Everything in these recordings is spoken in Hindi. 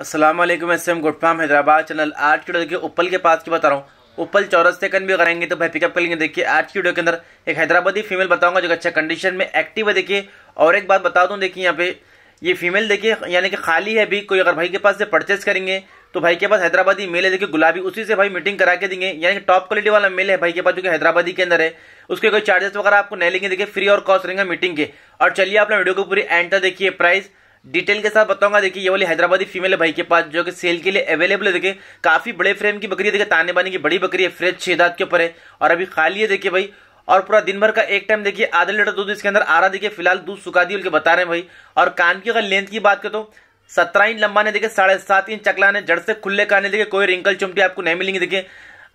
असलम एस एम गुडफाम हैदराबाद चैनल आज की वीडियो देखिए उपल के पास की बता रहा हूँ उपल चौरस से कन भी करेंगे तो भाई पिकअप करेंगे देखिए आज की वीडियो के अंदर एक हैदराबादी फीमेल बताऊंगा जो अच्छा कंडीशन में एक्टिव है देखिए और एक बात बता दूँ देखिए यहाँ पे ये फीमेल देखिए यानी कि खाली है अभी कोई अगर भाई के पास से परचेज करेंगे तो भाई के पास हैदराबादी मेल है देखिए गुलाबी उसी से भाई मीटिंग करा के देंगे यानी कि टॉप क्वालिटी वाला मेल है भाई के पास जो कि हैदराबादी के अंदर है उसके कोई चार्जेस वगैरह आपको नहीं लेंगे देखिए फ्री और कॉस्ट रहेंगे मीटिंग के और चलिए आप वीडियो को पूरी एंटर देखिए प्राइस डिटेल के साथ बताऊंगा देखिए ये वाली हैदराबादी फीमेल है भाई के पास जो कि सेल के लिए अवेलेबल है देखिए काफी बड़े फ्रेम की बकरी है देखिए ताने बाने की बड़ी बकरी है फ्रेज छह दात के ऊपर है और अभी खाली है देखिए भाई और पूरा दिन भर का एक टाइम देखिए आधा लीटर दूध इसके अंदर आ रहा देखिए फिलहाल दूध सुखा दिए उनके बता रहे हैं भाई और कान की अगर लेंथ की बात करें तो सत्रह इंच लंबा ने देखिए साढ़े सात इंच चकला ने जड़ से खुले ने देखिए कोई रिंकल चुमटी आपको नहीं मिलेंगे देखिए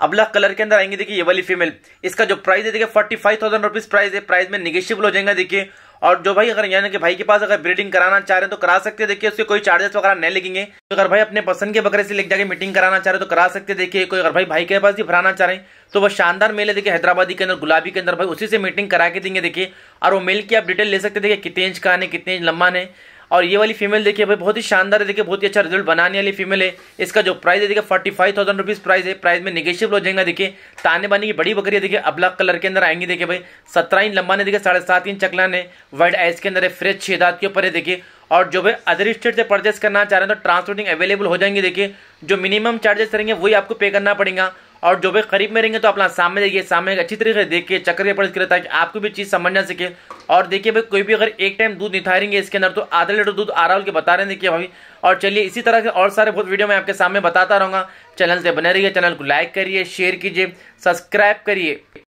अबला कलर के अंदर आएंगे देखिए ये वाली फीमेल इसका जो प्राइस है देखिए forty five thousand rupees price है प्राइस में निगेशिबल हो जाएगा देखिए और जो भाई अगर यानी कि भाई के पास अगर ब्रीडिंग कराना चाह रहे हैं तो करा सकते हैं देखिए उसके कोई चार्जेस वगैरह नहीं लगेंगे तो अगर भाई अपने पसंद के बकरे से लेकर जाके मीटिंग कराना चाह रहे हो तो करा सकते देखिए कोई अगर भाई भाई के पास ही भराना चाह रहे हैं तो वो शानदार मेल है देखिए हैदराबादी के अंदर गुलाबी के अंदर भाई उसी से मीटिंग करा के देंगे देखिए और वो मेल की आप डिटेल ले सकते देखिए कितने इंच का है कितने इंच लंबा है और ये वाली फीमेल देखिए भाई बहुत ही शानदार है देखिए बहुत ही अच्छा रिजल्ट बनाने वाली फीमेल है इसका जो प्राइस है देखिए forty five thousand rupees price है प्राइस में निगेशिव हो जाएगा देखिए ताने बाने की बड़ी बकरी है देखिए अब कलर के अंदर आएंगे देखिए भाई सत्रह इंच लंबा ने देखिए साढ़े सात इंच चकलान है वाइट आइस के अंदर है फ्रेश दात के ऊपर है देखिए और जो भी अदर स्टेट से परचेस करना चाह रहे हैं तो ट्रांसपोर्टिंग अवेलेबल हो जाएंगे देखिए जो मिनिमम चार्जेस रहेंगे वही आपको पे करना पड़ेगा और जो भी करीब में रहेंगे तो अपना सामने देखिए सामने अच्छी तरीके से देखिए चक्कर के पड़ ताकि आपको भी चीज़ समझ ना सके और देखिए भाई कोई भी अगर एक टाइम दूध निथारेंगे इसके अंदर तो आधा लीटर दूध आराम के बता रहे देखिए भाई और चलिए इसी तरह के और सारे बहुत वीडियो मैं आपके सामने बताता रहूँगा चैनल से बने रहिए चैनल को लाइक करिए शेयर कीजिए सब्सक्राइब करिए